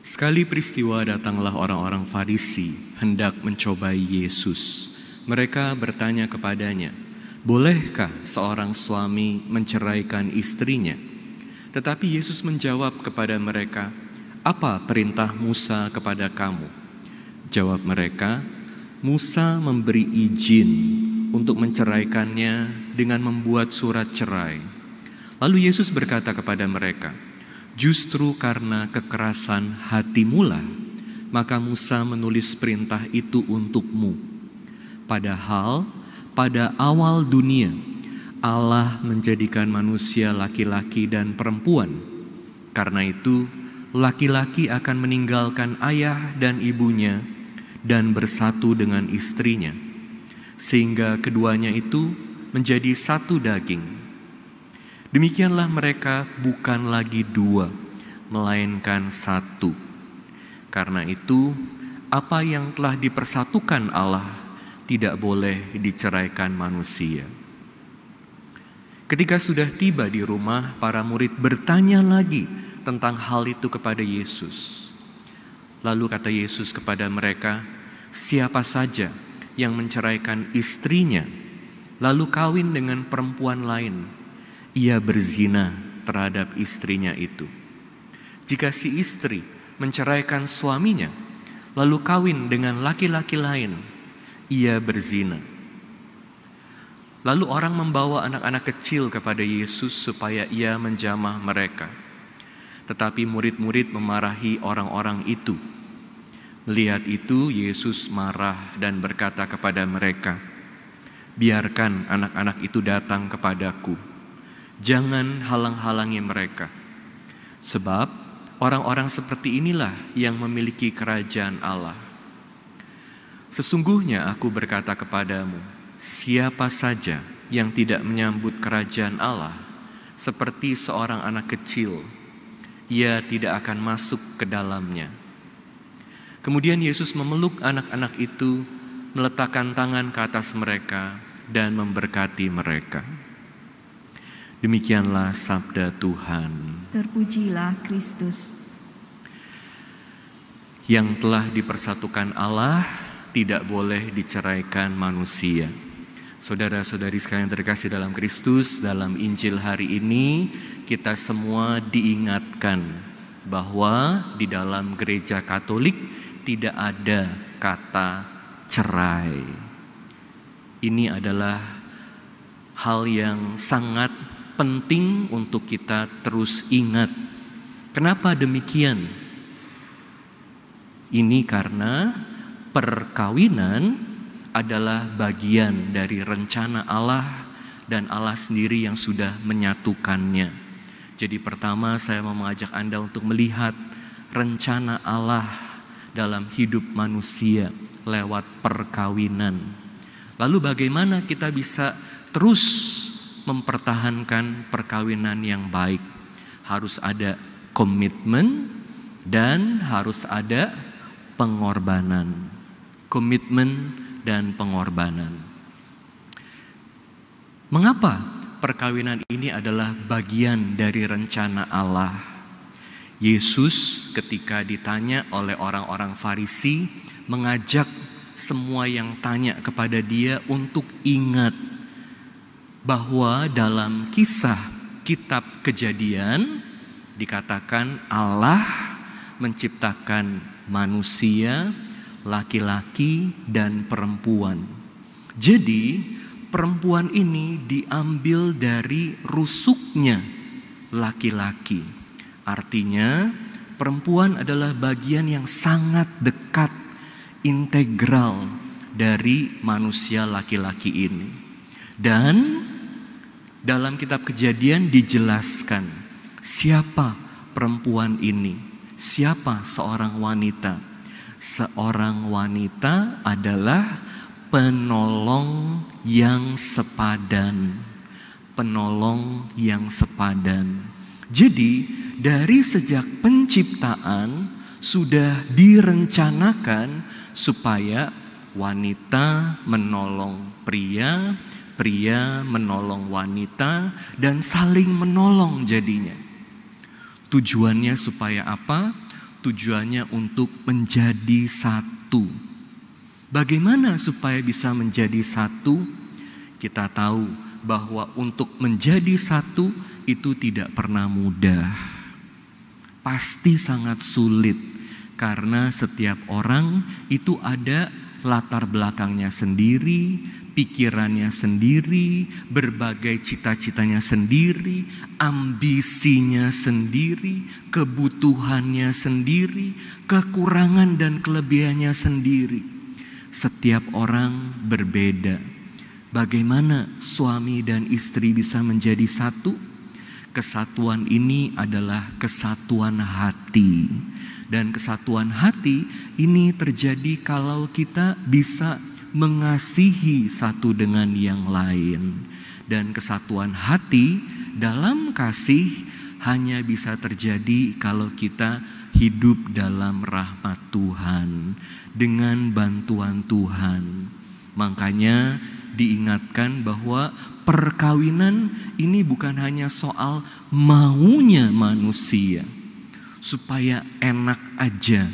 Sekali peristiwa datanglah orang-orang Farisi hendak mencobai Yesus. Mereka bertanya kepadanya, "Bolehkah seorang suami menceraikan istrinya?" Tetapi Yesus menjawab kepada mereka, "Apa perintah Musa kepada kamu?" Jawab mereka, "Musa memberi izin untuk menceraikannya dengan membuat surat cerai." Lalu Yesus berkata kepada mereka, Justru karena kekerasan hati mula, maka Musa menulis perintah itu untukmu. Padahal pada awal dunia Allah menjadikan manusia laki-laki dan perempuan. Karena itu laki-laki akan meninggalkan ayah dan ibunya dan bersatu dengan istrinya. Sehingga keduanya itu menjadi satu daging. Demikianlah mereka bukan lagi dua, melainkan satu. Karena itu, apa yang telah dipersatukan Allah tidak boleh diceraikan manusia. Ketika sudah tiba di rumah, para murid bertanya lagi tentang hal itu kepada Yesus. Lalu kata Yesus kepada mereka, "Siapa saja yang menceraikan istrinya, lalu kawin dengan perempuan lain, ia berzina terhadap istrinya itu. Jika si istri menceraikan suaminya, lalu kawin dengan laki-laki lain, ia berzina. Lalu orang membawa anak-anak kecil kepada Yesus supaya ia menjamah mereka. Tetapi murid-murid memarahi orang-orang itu. Melihat itu, Yesus marah dan berkata kepada mereka, "Biarkan anak-anak itu datang kepadaku." Jangan halang-halangi mereka. Sebab orang-orang seperti inilah yang memiliki kerajaan Allah. Sesungguhnya aku berkata kepadamu, siapa saja yang tidak menyambut kerajaan Allah seperti seorang anak kecil, ia tidak akan masuk ke dalamnya. Kemudian Yesus memeluk anak-anak itu, meletakkan tangan ke atas mereka, dan memberkati mereka. Demikianlah sabda Tuhan. Terpujilah Kristus. Yang telah dipersatukan Allah tidak boleh diceraikan manusia. Saudara-saudari sekalian terkasih dalam Kristus, dalam Injil hari ini kita semua diingatkan bahwa di dalam gereja Katolik tidak ada kata cerai. Ini adalah hal yang sangat penting untuk kita terus ingat. Kenapa demikian? Ini karena perkawinan adalah bagian dari rencana Allah dan Allah sendiri yang sudah menyatukannya. Jadi pertama saya mau mengajak Anda untuk melihat rencana Allah dalam hidup manusia lewat perkawinan. Lalu bagaimana kita bisa terus mempertahankan perkawinan yang baik. Harus ada komitmen dan harus ada pengorbanan. Komitmen dan pengorbanan. Mengapa perkawinan ini adalah bagian dari rencana Allah? Yesus ketika ditanya oleh orang-orang Farisi mengajak semua yang tanya kepada dia untuk ingat bahwa dalam kisah kitab Kejadian dikatakan Allah menciptakan manusia laki-laki dan perempuan. Jadi, perempuan ini diambil dari rusuknya laki-laki. Artinya, perempuan adalah bagian yang sangat dekat, integral dari manusia laki-laki ini. Dan dalam kitab kejadian dijelaskan siapa perempuan ini, siapa seorang wanita. Seorang wanita adalah penolong yang sepadan. Penolong yang sepadan. Jadi dari sejak penciptaan sudah direncanakan supaya wanita menolong pria, pria menolong wanita dan saling menolong jadinya. Tujuannya supaya apa? Tujuannya untuk menjadi satu. Bagaimana supaya bisa menjadi satu? Kita tahu bahwa untuk menjadi satu itu tidak pernah mudah. Pasti sangat sulit karena setiap orang itu ada latar belakangnya sendiri, pikirannya sendiri, berbagai cita-citanya sendiri, ambisinya sendiri, kebutuhannya sendiri, kekurangan dan kelebihannya sendiri. Setiap orang berbeda. Bagaimana suami dan istri bisa menjadi satu? Kesatuan ini adalah kesatuan hati. Dan kesatuan hati ini terjadi kalau kita bisa mengasihi satu dengan yang lain, dan kesatuan hati dalam kasih hanya bisa terjadi kalau kita hidup dalam rahmat Tuhan dengan bantuan Tuhan. Makanya, diingatkan bahwa perkawinan ini bukan hanya soal maunya manusia supaya enak aja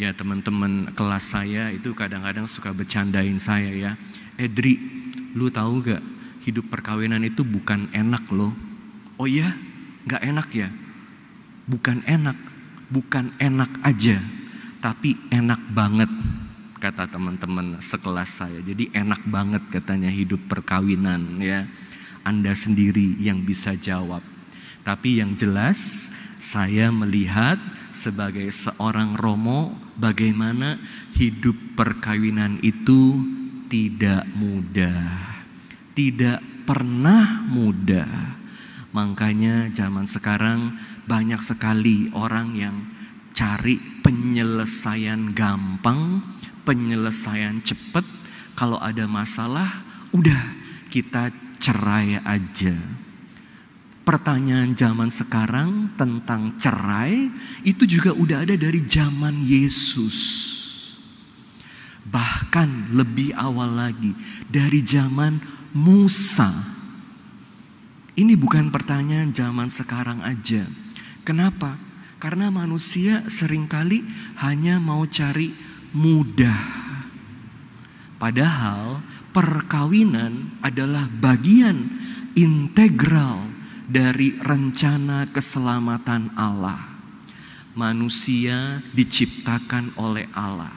ya teman-teman kelas saya itu kadang-kadang suka bercandain saya ya. Edri, lu tahu gak hidup perkawinan itu bukan enak loh. Oh iya, gak enak ya? Bukan enak, bukan enak aja, tapi enak banget kata teman-teman sekelas saya. Jadi enak banget katanya hidup perkawinan ya. Anda sendiri yang bisa jawab. Tapi yang jelas saya melihat sebagai seorang Romo bagaimana hidup perkawinan itu tidak mudah. Tidak pernah mudah. Makanya zaman sekarang banyak sekali orang yang cari penyelesaian gampang, penyelesaian cepat. Kalau ada masalah, udah kita cerai aja pertanyaan zaman sekarang tentang cerai itu juga udah ada dari zaman Yesus. Bahkan lebih awal lagi dari zaman Musa. Ini bukan pertanyaan zaman sekarang aja. Kenapa? Karena manusia seringkali hanya mau cari mudah. Padahal perkawinan adalah bagian integral dari rencana keselamatan Allah. Manusia diciptakan oleh Allah,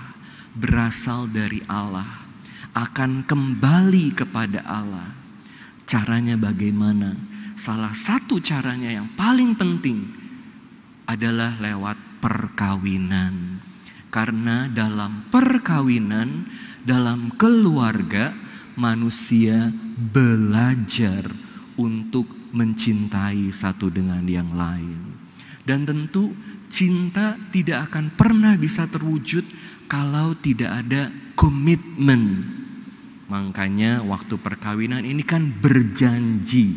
berasal dari Allah, akan kembali kepada Allah. Caranya bagaimana? Salah satu caranya yang paling penting adalah lewat perkawinan. Karena dalam perkawinan, dalam keluarga, manusia belajar untuk mencintai satu dengan yang lain. Dan tentu cinta tidak akan pernah bisa terwujud kalau tidak ada komitmen. Makanya waktu perkawinan ini kan berjanji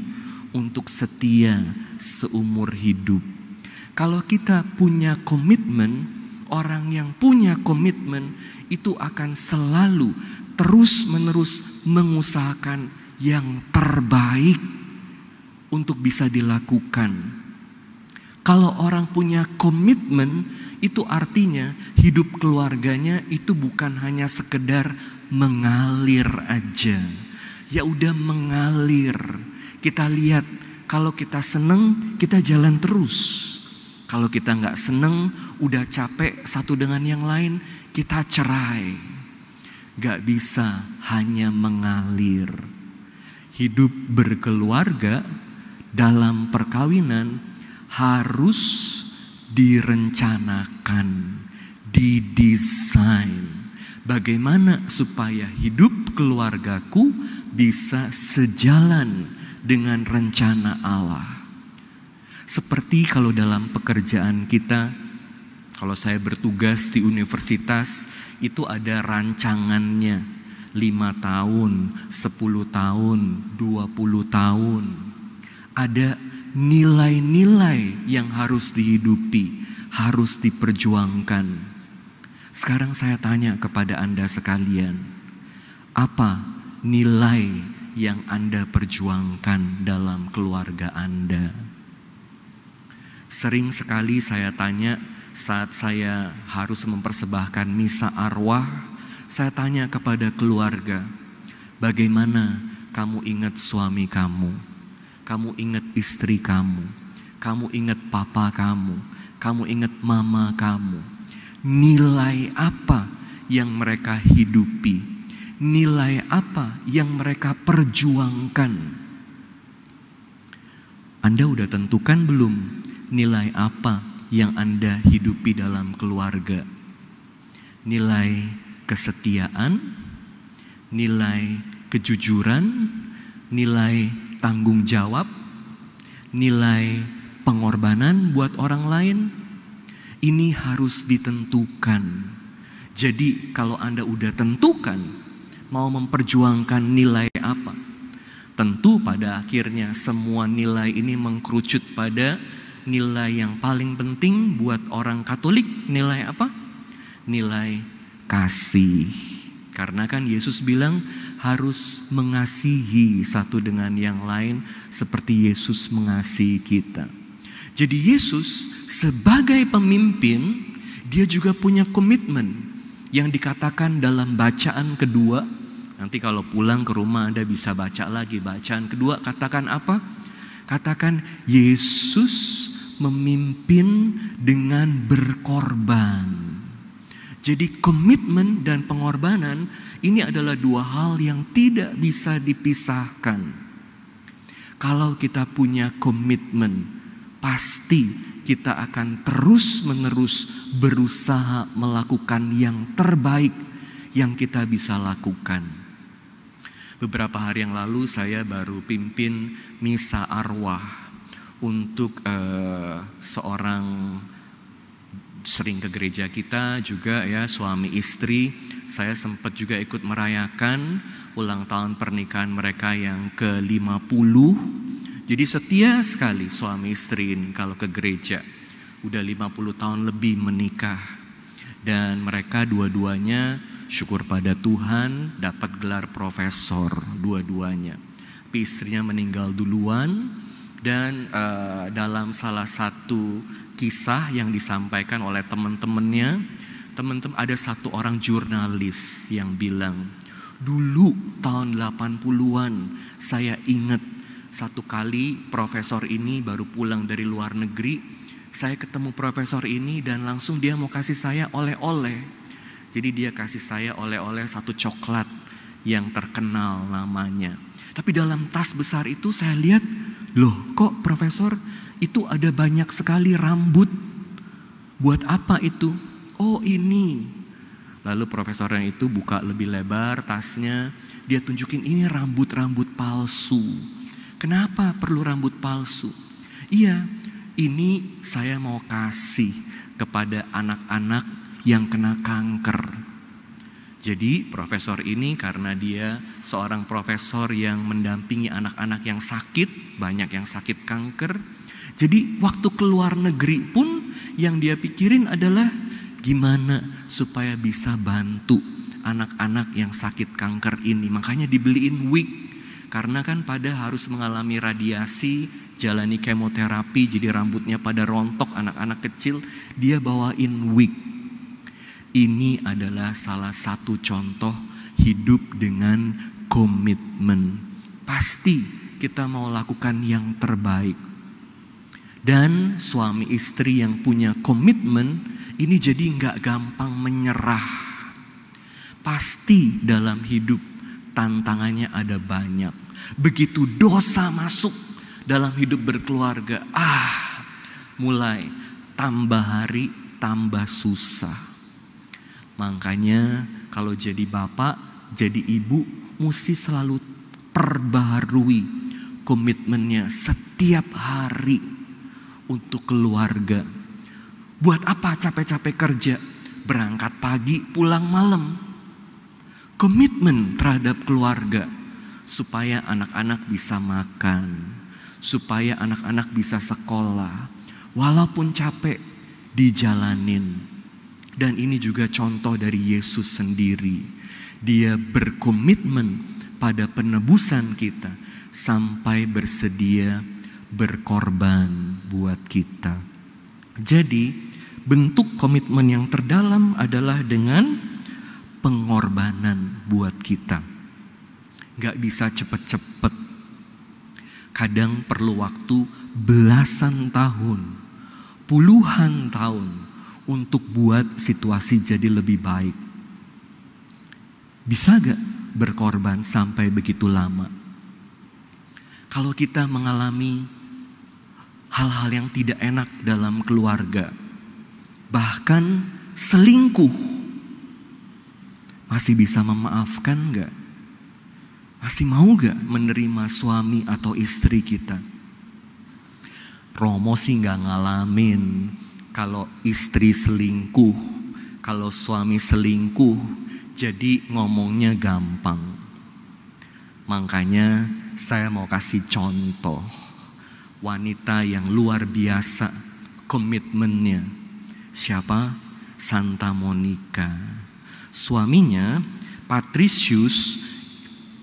untuk setia seumur hidup. Kalau kita punya komitmen, orang yang punya komitmen itu akan selalu terus-menerus mengusahakan yang terbaik untuk bisa dilakukan. Kalau orang punya komitmen, itu artinya hidup keluarganya itu bukan hanya sekedar mengalir aja. Ya udah mengalir. Kita lihat kalau kita seneng kita jalan terus. Kalau kita nggak seneng, udah capek satu dengan yang lain, kita cerai. Gak bisa hanya mengalir. Hidup berkeluarga dalam perkawinan harus direncanakan, didesain. Bagaimana supaya hidup keluargaku bisa sejalan dengan rencana Allah. Seperti kalau dalam pekerjaan kita, kalau saya bertugas di universitas, itu ada rancangannya. 5 tahun, 10 tahun, 20 tahun, ada nilai-nilai yang harus dihidupi, harus diperjuangkan. Sekarang saya tanya kepada Anda sekalian, apa nilai yang Anda perjuangkan dalam keluarga Anda? Sering sekali saya tanya saat saya harus mempersembahkan misa arwah, saya tanya kepada keluarga, bagaimana kamu ingat suami kamu? Kamu ingat istri kamu, kamu ingat papa kamu, kamu ingat mama kamu. Nilai apa yang mereka hidupi? Nilai apa yang mereka perjuangkan? Anda udah tentukan belum nilai apa yang Anda hidupi dalam keluarga? Nilai kesetiaan, nilai kejujuran, nilai tanggung jawab, nilai pengorbanan buat orang lain, ini harus ditentukan. Jadi, kalau Anda udah tentukan mau memperjuangkan nilai apa, tentu pada akhirnya semua nilai ini mengkerucut pada nilai yang paling penting buat orang Katolik. Nilai apa? Nilai kasih. Karena kan Yesus bilang, harus mengasihi satu dengan yang lain seperti Yesus mengasihi kita. Jadi Yesus sebagai pemimpin, dia juga punya komitmen yang dikatakan dalam bacaan kedua. Nanti kalau pulang ke rumah Anda bisa baca lagi bacaan kedua katakan apa? Katakan Yesus memimpin dengan berkorban. Jadi komitmen dan pengorbanan ini adalah dua hal yang tidak bisa dipisahkan. Kalau kita punya komitmen, pasti kita akan terus-menerus berusaha melakukan yang terbaik yang kita bisa lakukan. Beberapa hari yang lalu saya baru pimpin misa arwah untuk uh, seorang sering ke gereja kita juga ya suami istri saya sempat juga ikut merayakan ulang tahun pernikahan mereka yang ke-50. Jadi setia sekali suami istri ini kalau ke gereja. Udah 50 tahun lebih menikah. Dan mereka dua-duanya syukur pada Tuhan dapat gelar profesor dua-duanya. Tapi istrinya meninggal duluan dan uh, dalam salah satu kisah yang disampaikan oleh teman-temannya teman-teman ada satu orang jurnalis yang bilang, dulu tahun 80-an saya ingat satu kali profesor ini baru pulang dari luar negeri, saya ketemu profesor ini dan langsung dia mau kasih saya oleh-oleh. Jadi dia kasih saya oleh-oleh satu coklat yang terkenal namanya. Tapi dalam tas besar itu saya lihat, loh kok profesor itu ada banyak sekali rambut. Buat apa itu? oh ini. Lalu profesor yang itu buka lebih lebar tasnya, dia tunjukin ini rambut-rambut palsu. Kenapa perlu rambut palsu? Iya, ini saya mau kasih kepada anak-anak yang kena kanker. Jadi profesor ini karena dia seorang profesor yang mendampingi anak-anak yang sakit, banyak yang sakit kanker. Jadi waktu keluar negeri pun yang dia pikirin adalah Gimana supaya bisa bantu anak-anak yang sakit kanker ini? Makanya dibeliin wig. Karena kan pada harus mengalami radiasi, jalani kemoterapi, jadi rambutnya pada rontok anak-anak kecil, dia bawain wig. Ini adalah salah satu contoh hidup dengan komitmen. Pasti kita mau lakukan yang terbaik dan suami istri yang punya komitmen ini jadi nggak gampang menyerah. Pasti dalam hidup tantangannya ada banyak. Begitu dosa masuk dalam hidup berkeluarga, ah mulai tambah hari tambah susah. Makanya kalau jadi bapak, jadi ibu mesti selalu perbaharui komitmennya setiap hari untuk keluarga Buat apa capek-capek kerja? Berangkat pagi, pulang malam. Komitmen terhadap keluarga supaya anak-anak bisa makan, supaya anak-anak bisa sekolah, walaupun capek dijalanin. Dan ini juga contoh dari Yesus sendiri. Dia berkomitmen pada penebusan kita sampai bersedia berkorban buat kita. Jadi, bentuk komitmen yang terdalam adalah dengan pengorbanan buat kita. Gak bisa cepet-cepet. Kadang perlu waktu belasan tahun, puluhan tahun untuk buat situasi jadi lebih baik. Bisa gak berkorban sampai begitu lama? Kalau kita mengalami hal-hal yang tidak enak dalam keluarga, bahkan selingkuh, masih bisa memaafkan nggak? Masih mau gak menerima suami atau istri kita? Romo sih nggak ngalamin kalau istri selingkuh, kalau suami selingkuh, jadi ngomongnya gampang. Makanya saya mau kasih contoh wanita yang luar biasa komitmennya Siapa? Santa Monica. Suaminya Patricius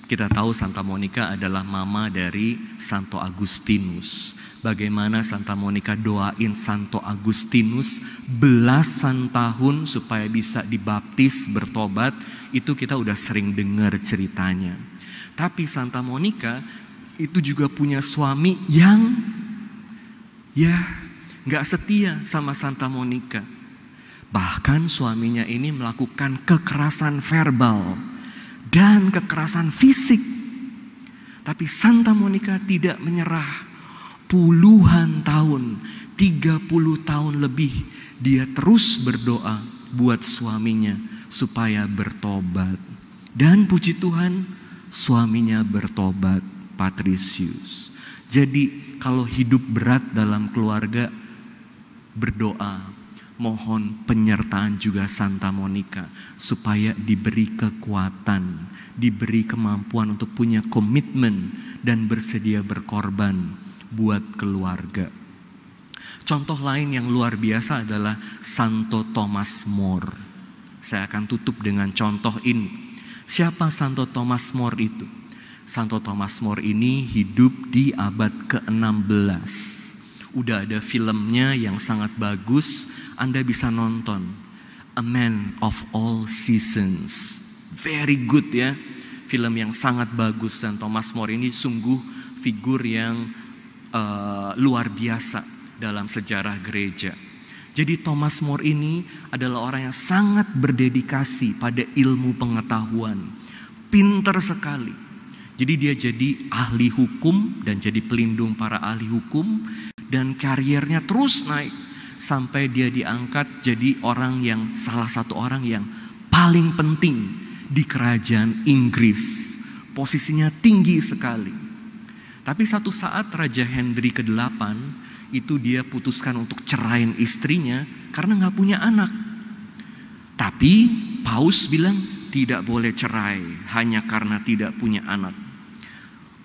kita tahu Santa Monica adalah mama dari Santo Agustinus. Bagaimana Santa Monica doain Santo Agustinus belasan tahun supaya bisa dibaptis, bertobat, itu kita udah sering dengar ceritanya. Tapi Santa Monica itu juga punya suami yang ya nggak setia sama Santa Monica. Bahkan suaminya ini melakukan kekerasan verbal dan kekerasan fisik. Tapi Santa Monica tidak menyerah. Puluhan tahun, 30 tahun lebih dia terus berdoa buat suaminya supaya bertobat. Dan puji Tuhan, suaminya bertobat, Patricius. Jadi kalau hidup berat dalam keluarga berdoa mohon penyertaan juga Santa Monica supaya diberi kekuatan, diberi kemampuan untuk punya komitmen dan bersedia berkorban buat keluarga. Contoh lain yang luar biasa adalah Santo Thomas More. Saya akan tutup dengan contoh ini. Siapa Santo Thomas More itu? Santo Thomas More ini hidup di abad ke-16 Udah ada filmnya yang sangat bagus, Anda bisa nonton. A Man of All Seasons. Very good ya. Film yang sangat bagus dan Thomas More ini sungguh figur yang uh, luar biasa dalam sejarah gereja. Jadi Thomas More ini adalah orang yang sangat berdedikasi pada ilmu pengetahuan. Pinter sekali. Jadi dia jadi ahli hukum dan jadi pelindung para ahli hukum dan karirnya terus naik sampai dia diangkat jadi orang yang salah satu orang yang paling penting di kerajaan Inggris. Posisinya tinggi sekali. Tapi satu saat Raja Henry ke-8 itu dia putuskan untuk cerain istrinya karena nggak punya anak. Tapi Paus bilang tidak boleh cerai hanya karena tidak punya anak.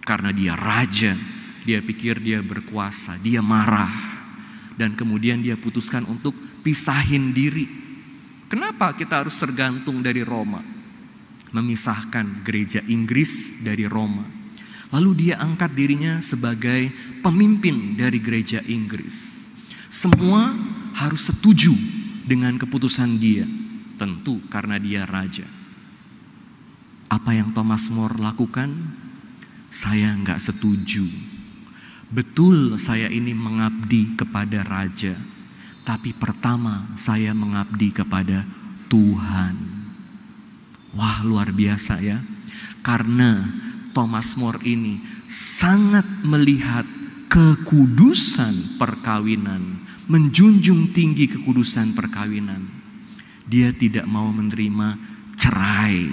Karena dia raja, dia pikir dia berkuasa, dia marah. Dan kemudian dia putuskan untuk pisahin diri. Kenapa kita harus tergantung dari Roma? Memisahkan gereja Inggris dari Roma. Lalu dia angkat dirinya sebagai pemimpin dari gereja Inggris. Semua harus setuju dengan keputusan dia. Tentu karena dia raja. Apa yang Thomas More lakukan? Saya nggak setuju Betul saya ini mengabdi kepada Raja, tapi pertama saya mengabdi kepada Tuhan. Wah luar biasa ya. Karena Thomas More ini sangat melihat kekudusan perkawinan, menjunjung tinggi kekudusan perkawinan. Dia tidak mau menerima cerai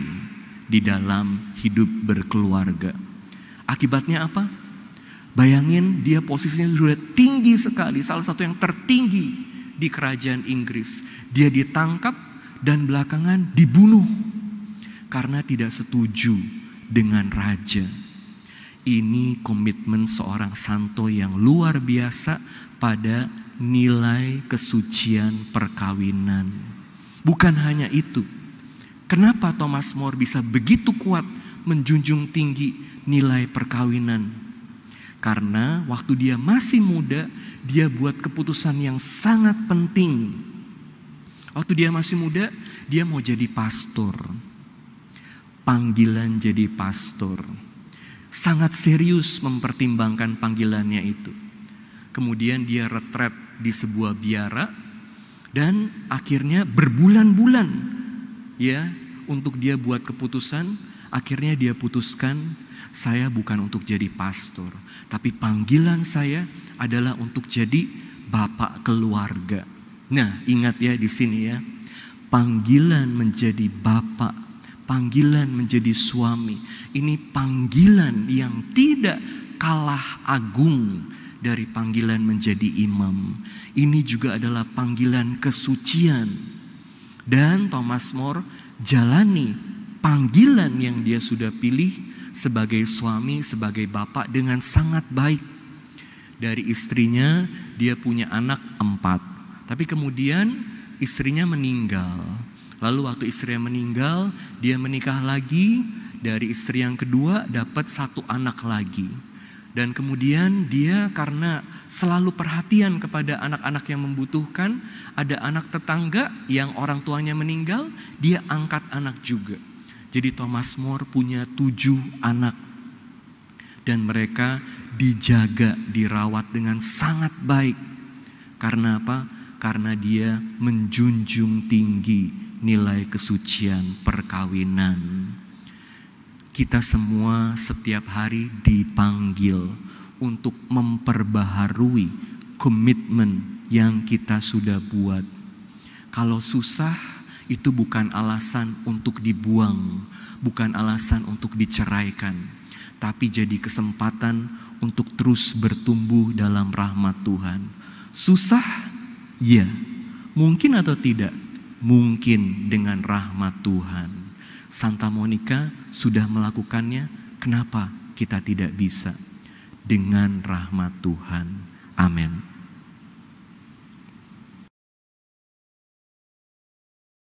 di dalam hidup berkeluarga. Akibatnya apa? Bayangin dia posisinya sudah tinggi sekali, salah satu yang tertinggi di kerajaan Inggris. Dia ditangkap dan belakangan dibunuh karena tidak setuju dengan raja. Ini komitmen seorang santo yang luar biasa pada nilai kesucian perkawinan. Bukan hanya itu. Kenapa Thomas More bisa begitu kuat menjunjung tinggi nilai perkawinan? Karena waktu dia masih muda, dia buat keputusan yang sangat penting. Waktu dia masih muda, dia mau jadi pastor. Panggilan jadi pastor. Sangat serius mempertimbangkan panggilannya itu. Kemudian dia retret di sebuah biara dan akhirnya berbulan-bulan ya untuk dia buat keputusan, akhirnya dia putuskan saya bukan untuk jadi pastor, tapi panggilan saya adalah untuk jadi bapak keluarga. Nah, ingat ya di sini ya. Panggilan menjadi bapak, panggilan menjadi suami. Ini panggilan yang tidak kalah agung dari panggilan menjadi imam. Ini juga adalah panggilan kesucian. Dan Thomas More jalani panggilan yang dia sudah pilih sebagai suami, sebagai bapak dengan sangat baik. Dari istrinya dia punya anak empat. Tapi kemudian istrinya meninggal. Lalu waktu istrinya meninggal, dia menikah lagi. Dari istri yang kedua dapat satu anak lagi. Dan kemudian dia karena selalu perhatian kepada anak-anak yang membutuhkan, ada anak tetangga yang orang tuanya meninggal, dia angkat anak juga. Jadi Thomas More punya tujuh anak. Dan mereka dijaga, dirawat dengan sangat baik. Karena apa? Karena dia menjunjung tinggi nilai kesucian perkawinan. Kita semua setiap hari dipanggil untuk memperbaharui komitmen yang kita sudah buat. Kalau susah, itu bukan alasan untuk dibuang, bukan alasan untuk diceraikan, tapi jadi kesempatan untuk terus bertumbuh dalam rahmat Tuhan. Susah? Ya. Mungkin atau tidak? Mungkin dengan rahmat Tuhan. Santa Monica sudah melakukannya, kenapa kita tidak bisa? Dengan rahmat Tuhan. Amin.